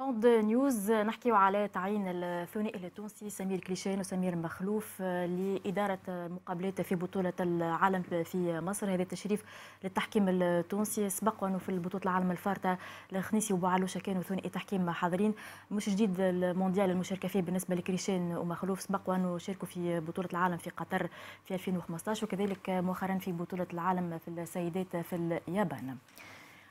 عود نيوز نحكيو على تعيين الثنائي التونسي سمير كليشان وسمير مخلوف لإدارة مقابلات في بطولة العالم في مصر هذا التشريف للتحكيم التونسي سبق وأنه في بطولة العالم الفارتة الخنيسي وبوعلوشة كانوا ثنائي تحكيم حاضرين مش جديد المونديال المشاركة فيه بالنسبة لكليشان ومخلوف سبق وأنه شاركوا في بطولة العالم في قطر في 2015 وكذلك مؤخرا في بطولة العالم في السيدات في اليابان.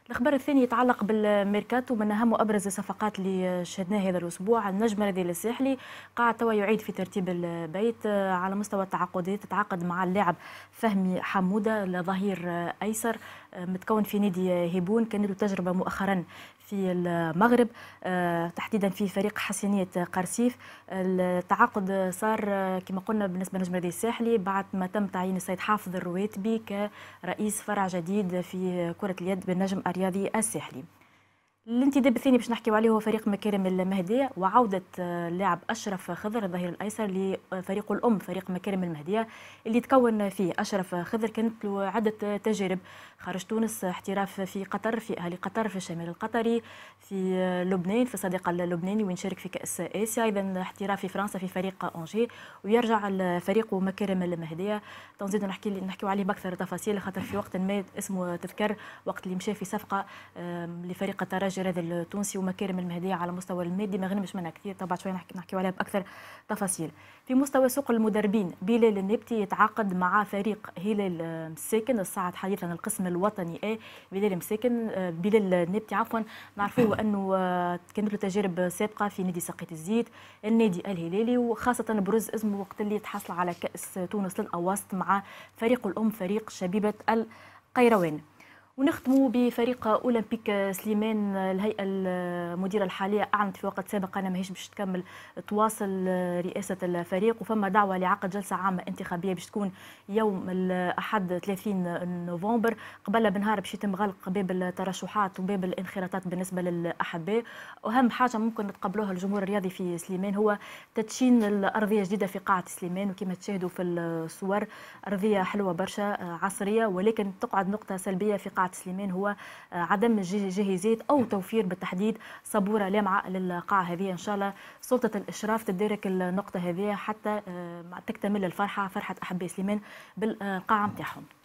الخبر الثاني يتعلق بالميركاتو من اهم وابرز الصفقات اللي شهدناها هذا الاسبوع النجم الريال الساحلي قاعد توا يعيد في ترتيب البيت آه، على مستوى التعاقدات تتعاقد مع اللاعب فهمي حموده لظهير آه، ايسر آه، متكون في نادي هيبون كان له تجربه مؤخرا في المغرب تحديدا في فريق حسينيه قرسيف التعاقد صار كما قلنا بالنسبة لنجم النادي الساحلي بعد ما تم تعيين السيد حافظ الرواتبي كرئيس فرع جديد في كرة اليد بالنجم الرياضي السحلي الانتداب الثاني باش نحكيو عليه هو فريق مكارم المهدية وعودة آه، اللاعب أشرف خضر الظهير الأيسر لفريق الأم فريق مكارم المهدية اللي تكون فيه أشرف خضر كانت له عدة آه، تجارب خارج تونس آه، احتراف في قطر في اهلي قطر في الشمال القطري في لبنان في صديق اللبناني وين شارك في كأس آسيا أيضا احتراف في فرنسا في فريق اونجي ويرجع الفريق مكارم المهدية تنزيد نحكي نحكيو عليه بأكثر تفاصيل خاطر في وقت ما اسمه تذكر وقت اللي مشى في صفقة لفريق الترجي المهاجر هذا التونسي ومكارم المهدية على مستوى المادي ما غنمش منها كثير طبعا شويه نحكي نحكيو عليها باكثر تفاصيل في مستوى سوق المدربين بلال النبتي يتعاقد مع فريق هلال آه، مساكن الصاعد حديثا القسم الوطني اي بلال مساكن آه، بلال النبتي عفوا نعرفوه انه آه، كانت له تجارب سابقه في نادي سقية الزيت النادي الهلالي وخاصه بروز اسمه وقت اللي تحصل على كاس تونس للاوسط مع فريق الام فريق شبيبه القيروان ونختم بفريق اولمبيك سليمان الهيئه المديره الحاليه اعلنت في وقت سابق انها ماهيش باش تكمل تواصل رئاسه الفريق وفما دعوه لعقد جلسه عامه انتخابيه باش تكون يوم الاحد 30 نوفمبر قبل بنهار باش يتم غلق باب الترشحات وباب الانخراطات بالنسبه للاحباء واهم حاجه ممكن تقبلوها الجمهور الرياضي في سليمان هو تدشين الارضيه الجديده في قاعه سليمان وكما تشاهدوا في الصور ارضيه حلوه برشا عصريه ولكن تقعد نقطه سلبيه في قاعه قاعة سليمان هو آه، عدم جاهزية أو توفير بالتحديد صبورة لامعة للقاعة هذه إن شاء الله سلطة الإشراف تدارك النقطة هذه حتى آه، تكتمل الفرحة فرحة أحباء سليمان بالقاعة نتاعهم